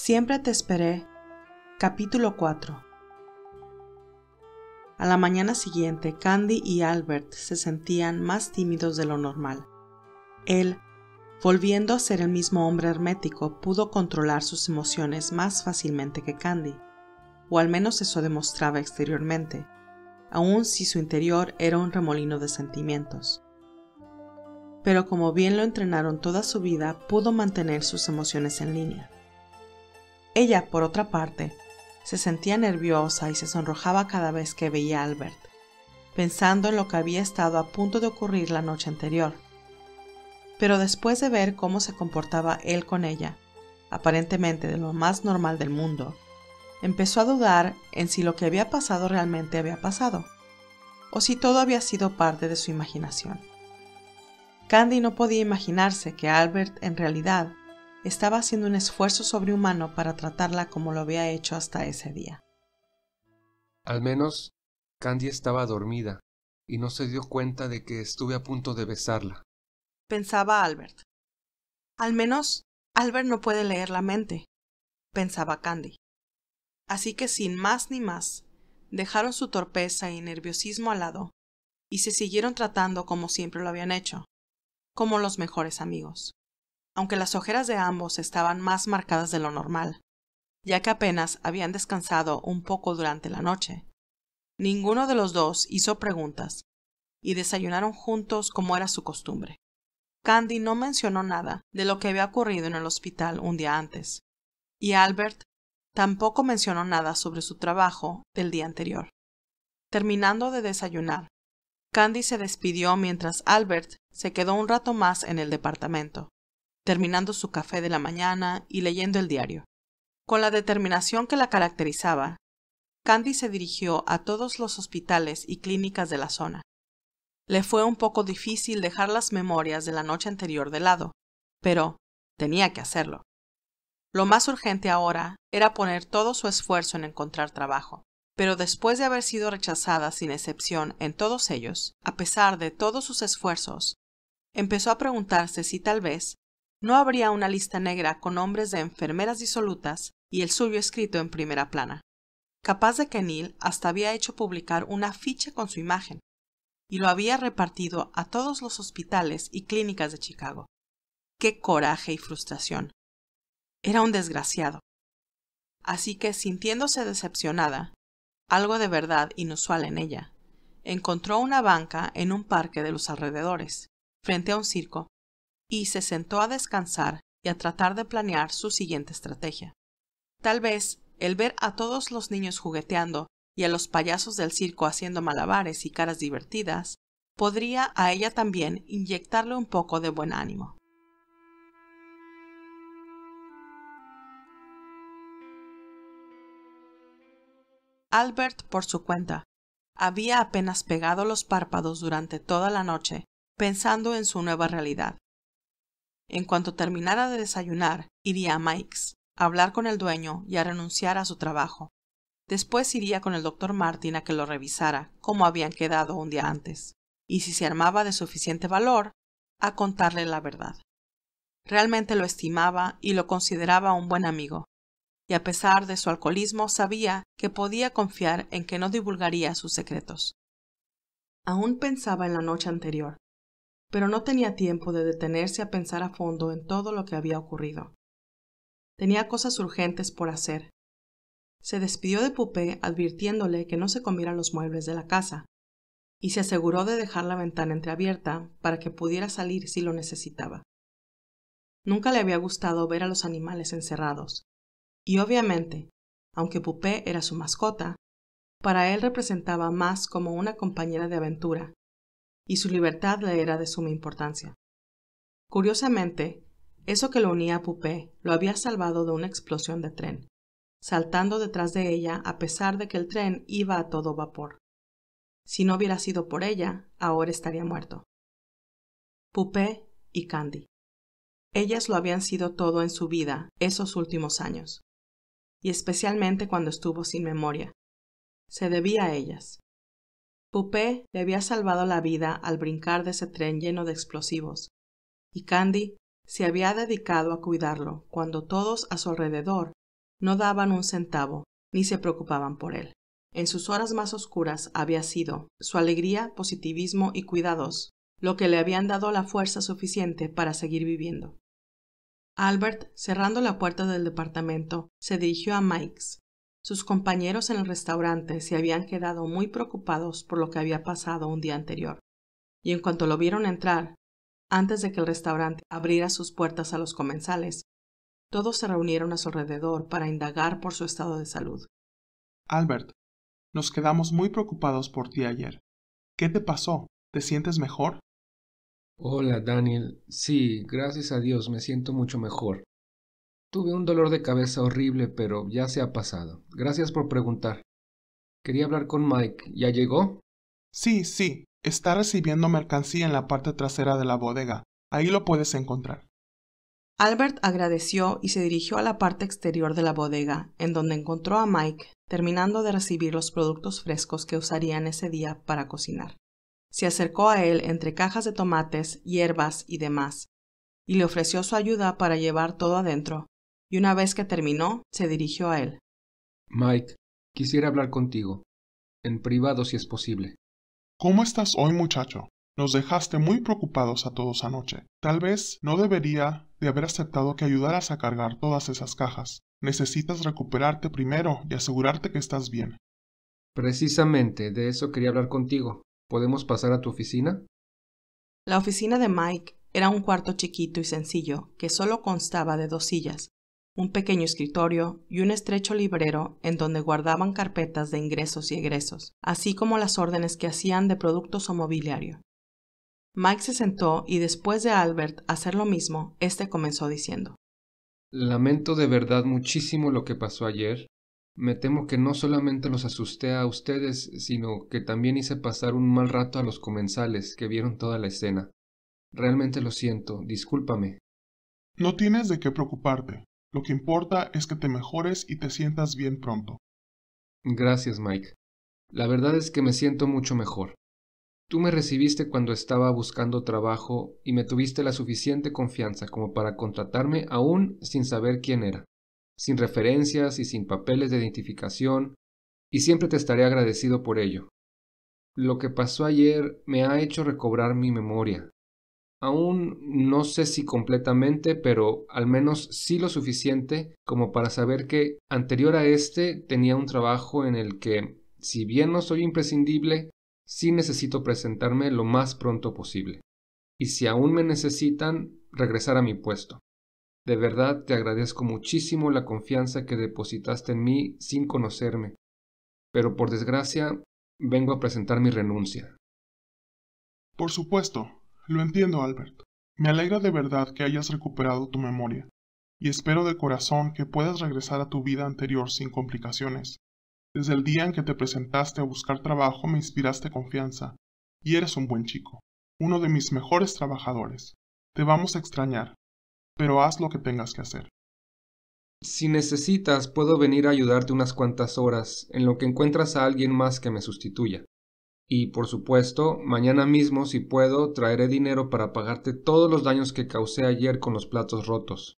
Siempre te esperé. Capítulo 4 A la mañana siguiente, Candy y Albert se sentían más tímidos de lo normal. Él, volviendo a ser el mismo hombre hermético, pudo controlar sus emociones más fácilmente que Candy, o al menos eso demostraba exteriormente, aun si su interior era un remolino de sentimientos. Pero como bien lo entrenaron toda su vida, pudo mantener sus emociones en línea. Ella, por otra parte, se sentía nerviosa y se sonrojaba cada vez que veía a Albert, pensando en lo que había estado a punto de ocurrir la noche anterior. Pero después de ver cómo se comportaba él con ella, aparentemente de lo más normal del mundo, empezó a dudar en si lo que había pasado realmente había pasado, o si todo había sido parte de su imaginación. Candy no podía imaginarse que Albert en realidad estaba haciendo un esfuerzo sobrehumano para tratarla como lo había hecho hasta ese día. Al menos, Candy estaba dormida y no se dio cuenta de que estuve a punto de besarla. Pensaba Albert. Al menos, Albert no puede leer la mente, pensaba Candy. Así que sin más ni más, dejaron su torpeza y nerviosismo al lado y se siguieron tratando como siempre lo habían hecho, como los mejores amigos aunque las ojeras de ambos estaban más marcadas de lo normal, ya que apenas habían descansado un poco durante la noche. Ninguno de los dos hizo preguntas, y desayunaron juntos como era su costumbre. Candy no mencionó nada de lo que había ocurrido en el hospital un día antes, y Albert tampoco mencionó nada sobre su trabajo del día anterior. Terminando de desayunar, Candy se despidió mientras Albert se quedó un rato más en el departamento terminando su café de la mañana y leyendo el diario. Con la determinación que la caracterizaba, Candy se dirigió a todos los hospitales y clínicas de la zona. Le fue un poco difícil dejar las memorias de la noche anterior de lado, pero tenía que hacerlo. Lo más urgente ahora era poner todo su esfuerzo en encontrar trabajo, pero después de haber sido rechazada sin excepción en todos ellos, a pesar de todos sus esfuerzos, empezó a preguntarse si tal vez no habría una lista negra con nombres de enfermeras disolutas y el suyo escrito en primera plana, capaz de que Neil hasta había hecho publicar una ficha con su imagen, y lo había repartido a todos los hospitales y clínicas de Chicago. ¡Qué coraje y frustración! Era un desgraciado. Así que, sintiéndose decepcionada, algo de verdad inusual en ella, encontró una banca en un parque de los alrededores, frente a un circo, y se sentó a descansar y a tratar de planear su siguiente estrategia. Tal vez el ver a todos los niños jugueteando y a los payasos del circo haciendo malabares y caras divertidas, podría a ella también inyectarle un poco de buen ánimo. Albert, por su cuenta, había apenas pegado los párpados durante toda la noche, pensando en su nueva realidad. En cuanto terminara de desayunar, iría a Mike's, a hablar con el dueño y a renunciar a su trabajo. Después iría con el doctor Martin a que lo revisara, como habían quedado un día antes, y si se armaba de suficiente valor, a contarle la verdad. Realmente lo estimaba y lo consideraba un buen amigo, y a pesar de su alcoholismo sabía que podía confiar en que no divulgaría sus secretos. Aún pensaba en la noche anterior, pero no tenía tiempo de detenerse a pensar a fondo en todo lo que había ocurrido. Tenía cosas urgentes por hacer. Se despidió de Pupé advirtiéndole que no se comieran los muebles de la casa, y se aseguró de dejar la ventana entreabierta para que pudiera salir si lo necesitaba. Nunca le había gustado ver a los animales encerrados, y obviamente, aunque Pupé era su mascota, para él representaba más como una compañera de aventura y su libertad le era de suma importancia. Curiosamente, eso que lo unía a Pupé lo había salvado de una explosión de tren, saltando detrás de ella a pesar de que el tren iba a todo vapor. Si no hubiera sido por ella, ahora estaría muerto. Pupé y Candy. Ellas lo habían sido todo en su vida esos últimos años, y especialmente cuando estuvo sin memoria. Se debía a ellas. Pupé le había salvado la vida al brincar de ese tren lleno de explosivos, y Candy se había dedicado a cuidarlo cuando todos a su alrededor no daban un centavo ni se preocupaban por él. En sus horas más oscuras había sido su alegría, positivismo y cuidados lo que le habían dado la fuerza suficiente para seguir viviendo. Albert, cerrando la puerta del departamento, se dirigió a Mike's, sus compañeros en el restaurante se habían quedado muy preocupados por lo que había pasado un día anterior, y en cuanto lo vieron entrar, antes de que el restaurante abriera sus puertas a los comensales, todos se reunieron a su alrededor para indagar por su estado de salud. Albert, nos quedamos muy preocupados por ti ayer. ¿Qué te pasó? ¿Te sientes mejor? Hola, Daniel. Sí, gracias a Dios me siento mucho mejor. Tuve un dolor de cabeza horrible, pero ya se ha pasado. Gracias por preguntar. Quería hablar con Mike. ¿Ya llegó? Sí, sí. Está recibiendo mercancía en la parte trasera de la bodega. Ahí lo puedes encontrar. Albert agradeció y se dirigió a la parte exterior de la bodega, en donde encontró a Mike, terminando de recibir los productos frescos que usarían ese día para cocinar. Se acercó a él entre cajas de tomates, hierbas y demás, y le ofreció su ayuda para llevar todo adentro, y una vez que terminó, se dirigió a él. Mike, quisiera hablar contigo. En privado si es posible. ¿Cómo estás hoy, muchacho? Nos dejaste muy preocupados a todos anoche. Tal vez no debería de haber aceptado que ayudaras a cargar todas esas cajas. Necesitas recuperarte primero y asegurarte que estás bien. Precisamente, de eso quería hablar contigo. ¿Podemos pasar a tu oficina? La oficina de Mike era un cuarto chiquito y sencillo que solo constaba de dos sillas, un pequeño escritorio y un estrecho librero en donde guardaban carpetas de ingresos y egresos, así como las órdenes que hacían de productos o mobiliario. Mike se sentó y después de Albert hacer lo mismo, este comenzó diciendo: Lamento de verdad muchísimo lo que pasó ayer. Me temo que no solamente los asusté a ustedes, sino que también hice pasar un mal rato a los comensales que vieron toda la escena. Realmente lo siento, discúlpame. No tienes de qué preocuparte. Lo que importa es que te mejores y te sientas bien pronto. Gracias, Mike. La verdad es que me siento mucho mejor. Tú me recibiste cuando estaba buscando trabajo y me tuviste la suficiente confianza como para contratarme aún sin saber quién era, sin referencias y sin papeles de identificación, y siempre te estaré agradecido por ello. Lo que pasó ayer me ha hecho recobrar mi memoria, Aún no sé si completamente, pero al menos sí lo suficiente como para saber que anterior a este tenía un trabajo en el que, si bien no soy imprescindible, sí necesito presentarme lo más pronto posible. Y si aún me necesitan, regresar a mi puesto. De verdad te agradezco muchísimo la confianza que depositaste en mí sin conocerme, pero por desgracia vengo a presentar mi renuncia. Por supuesto, lo entiendo, Albert. Me alegra de verdad que hayas recuperado tu memoria, y espero de corazón que puedas regresar a tu vida anterior sin complicaciones. Desde el día en que te presentaste a buscar trabajo me inspiraste confianza, y eres un buen chico, uno de mis mejores trabajadores. Te vamos a extrañar, pero haz lo que tengas que hacer. Si necesitas, puedo venir a ayudarte unas cuantas horas, en lo que encuentras a alguien más que me sustituya. Y por supuesto, mañana mismo, si puedo, traeré dinero para pagarte todos los daños que causé ayer con los platos rotos.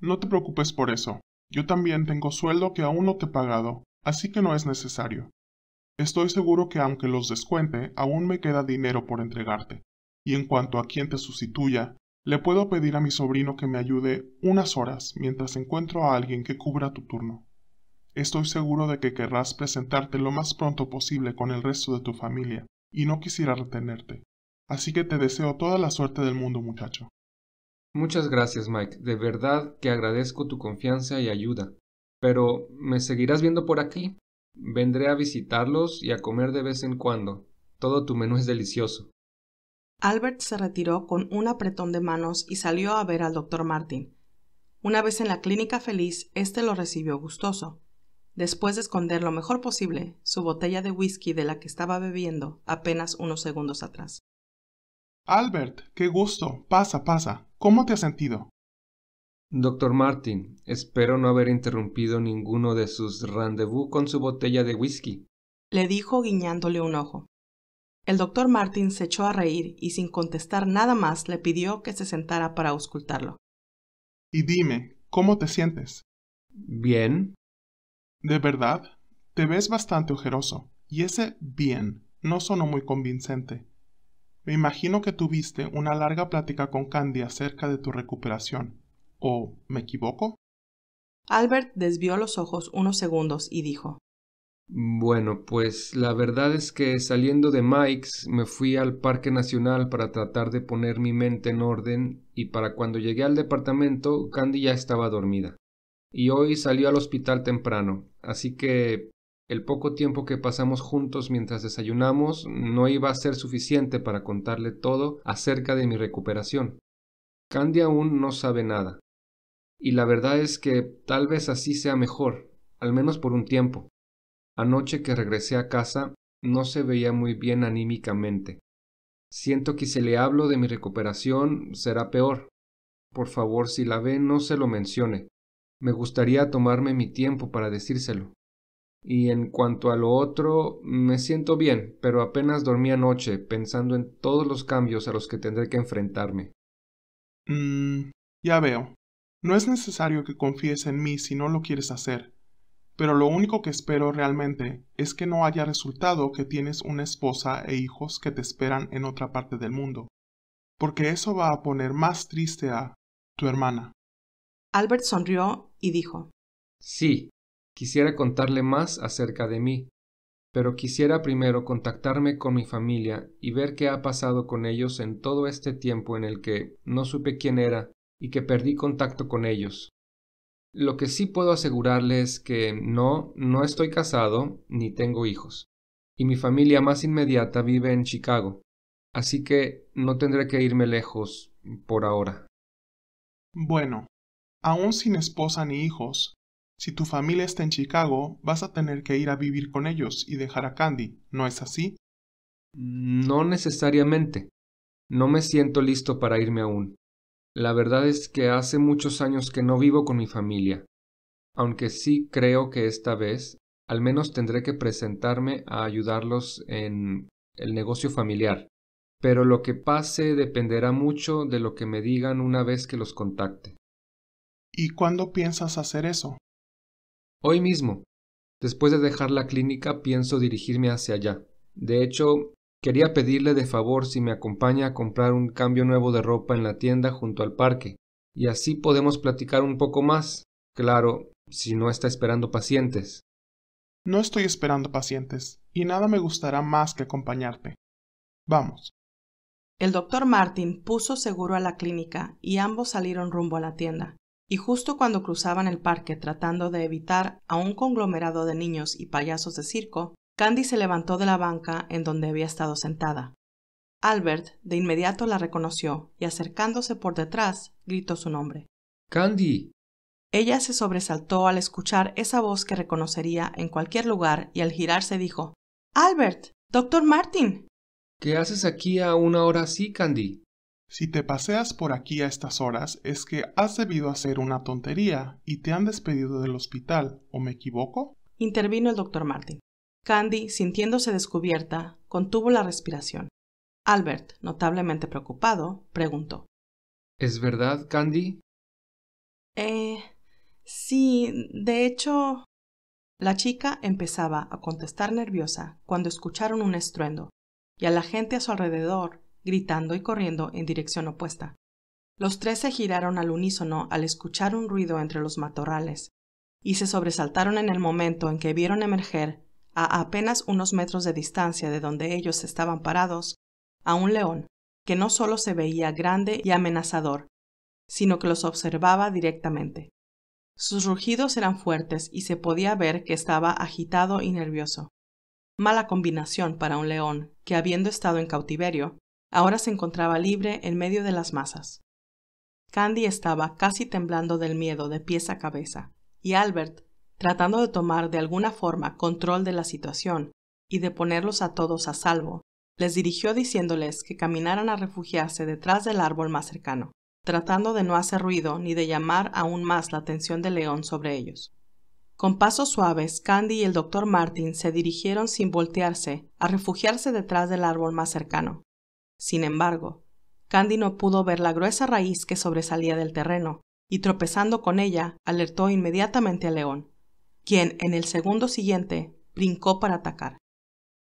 No te preocupes por eso. Yo también tengo sueldo que aún no te he pagado, así que no es necesario. Estoy seguro que aunque los descuente, aún me queda dinero por entregarte. Y en cuanto a quien te sustituya, le puedo pedir a mi sobrino que me ayude unas horas mientras encuentro a alguien que cubra tu turno. Estoy seguro de que querrás presentarte lo más pronto posible con el resto de tu familia, y no quisiera retenerte. Así que te deseo toda la suerte del mundo, muchacho. Muchas gracias, Mike. De verdad que agradezco tu confianza y ayuda. Pero, ¿me seguirás viendo por aquí? Vendré a visitarlos y a comer de vez en cuando. Todo tu menú es delicioso. Albert se retiró con un apretón de manos y salió a ver al doctor Martin. Una vez en la clínica feliz, éste lo recibió gustoso después de esconder lo mejor posible su botella de whisky de la que estaba bebiendo apenas unos segundos atrás. Albert, qué gusto. Pasa, pasa. ¿Cómo te has sentido? Doctor Martin, espero no haber interrumpido ninguno de sus rendezvous con su botella de whisky. Le dijo guiñándole un ojo. El doctor Martin se echó a reír y sin contestar nada más le pidió que se sentara para auscultarlo. Y dime, ¿cómo te sientes? Bien, de verdad, te ves bastante ojeroso, y ese bien no sonó muy convincente. Me imagino que tuviste una larga plática con Candy acerca de tu recuperación. ¿O me equivoco? Albert desvió los ojos unos segundos y dijo Bueno, pues la verdad es que saliendo de Mike's me fui al Parque Nacional para tratar de poner mi mente en orden y para cuando llegué al departamento Candy ya estaba dormida y hoy salió al hospital temprano, así que el poco tiempo que pasamos juntos mientras desayunamos no iba a ser suficiente para contarle todo acerca de mi recuperación. Candy aún no sabe nada. Y la verdad es que tal vez así sea mejor, al menos por un tiempo. Anoche que regresé a casa no se veía muy bien anímicamente. Siento que si le hablo de mi recuperación será peor. Por favor, si la ve, no se lo mencione me gustaría tomarme mi tiempo para decírselo. Y en cuanto a lo otro, me siento bien, pero apenas dormí anoche pensando en todos los cambios a los que tendré que enfrentarme. Mm, ya veo. No es necesario que confíes en mí si no lo quieres hacer, pero lo único que espero realmente es que no haya resultado que tienes una esposa e hijos que te esperan en otra parte del mundo, porque eso va a poner más triste a tu hermana. Albert sonrió y dijo, Sí, quisiera contarle más acerca de mí, pero quisiera primero contactarme con mi familia y ver qué ha pasado con ellos en todo este tiempo en el que no supe quién era y que perdí contacto con ellos. Lo que sí puedo asegurarle es que no, no estoy casado ni tengo hijos, y mi familia más inmediata vive en Chicago, así que no tendré que irme lejos por ahora. Bueno, aún sin esposa ni hijos. Si tu familia está en Chicago, vas a tener que ir a vivir con ellos y dejar a Candy, ¿no es así? No necesariamente. No me siento listo para irme aún. La verdad es que hace muchos años que no vivo con mi familia, aunque sí creo que esta vez al menos tendré que presentarme a ayudarlos en el negocio familiar. Pero lo que pase dependerá mucho de lo que me digan una vez que los contacte. ¿Y cuándo piensas hacer eso? Hoy mismo. Después de dejar la clínica pienso dirigirme hacia allá. De hecho, quería pedirle de favor si me acompaña a comprar un cambio nuevo de ropa en la tienda junto al parque, y así podemos platicar un poco más. Claro, si no está esperando pacientes. No estoy esperando pacientes, y nada me gustará más que acompañarte. Vamos. El doctor Martin puso seguro a la clínica y ambos salieron rumbo a la tienda y justo cuando cruzaban el parque tratando de evitar a un conglomerado de niños y payasos de circo, Candy se levantó de la banca en donde había estado sentada. Albert de inmediato la reconoció y acercándose por detrás gritó su nombre. Candy. Ella se sobresaltó al escuchar esa voz que reconocería en cualquier lugar y al girarse dijo Albert. Doctor Martin. ¿Qué haces aquí a una hora así, Candy? Si te paseas por aquí a estas horas es que has debido hacer una tontería y te han despedido del hospital, ¿o me equivoco? Intervino el doctor Martin. Candy, sintiéndose descubierta, contuvo la respiración. Albert, notablemente preocupado, preguntó. ¿Es verdad, Candy? Eh. Sí, de hecho. La chica empezaba a contestar nerviosa cuando escucharon un estruendo, y a la gente a su alrededor gritando y corriendo en dirección opuesta. Los tres se giraron al unísono al escuchar un ruido entre los matorrales, y se sobresaltaron en el momento en que vieron emerger, a apenas unos metros de distancia de donde ellos estaban parados, a un león, que no solo se veía grande y amenazador, sino que los observaba directamente. Sus rugidos eran fuertes y se podía ver que estaba agitado y nervioso. Mala combinación para un león que, habiendo estado en cautiverio, ahora se encontraba libre en medio de las masas. Candy estaba casi temblando del miedo de pies a cabeza, y Albert, tratando de tomar de alguna forma control de la situación y de ponerlos a todos a salvo, les dirigió diciéndoles que caminaran a refugiarse detrás del árbol más cercano, tratando de no hacer ruido ni de llamar aún más la atención de león sobre ellos. Con pasos suaves, Candy y el doctor Martin se dirigieron sin voltearse a refugiarse detrás del árbol más cercano, sin embargo, Candy no pudo ver la gruesa raíz que sobresalía del terreno, y tropezando con ella, alertó inmediatamente al león, quien en el segundo siguiente brincó para atacar.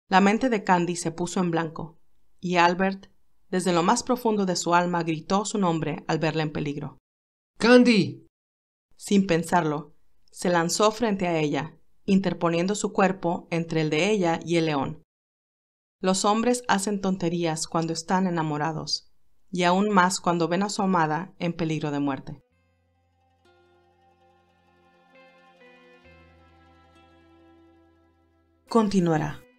La mente de Candy se puso en blanco, y Albert, desde lo más profundo de su alma, gritó su nombre al verla en peligro. Candy. Sin pensarlo, se lanzó frente a ella, interponiendo su cuerpo entre el de ella y el león, los hombres hacen tonterías cuando están enamorados, y aún más cuando ven a su amada en peligro de muerte. Continuará.